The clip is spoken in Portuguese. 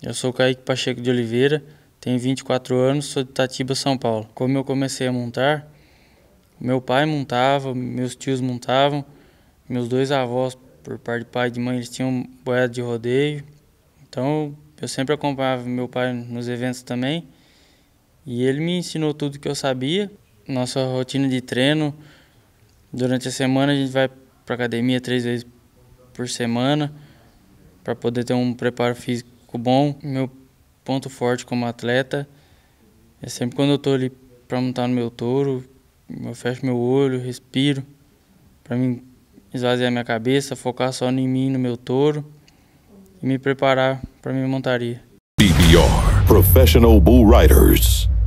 Eu sou o Kaique Pacheco de Oliveira, tenho 24 anos, sou de Itatiba, São Paulo. Como eu comecei a montar, meu pai montava, meus tios montavam, meus dois avós, por parte de pai e de mãe, eles tinham boiada de rodeio. Então eu sempre acompanhava meu pai nos eventos também e ele me ensinou tudo que eu sabia. Nossa rotina de treino, durante a semana a gente vai para academia três vezes por semana para poder ter um preparo físico ficou bom. Meu ponto forte como atleta é sempre quando eu estou ali para montar no meu touro, eu fecho meu olho, respiro, para mim esvaziar minha cabeça, focar só em mim, no meu touro e me preparar para minha montaria. BBR, Professional Bull Riders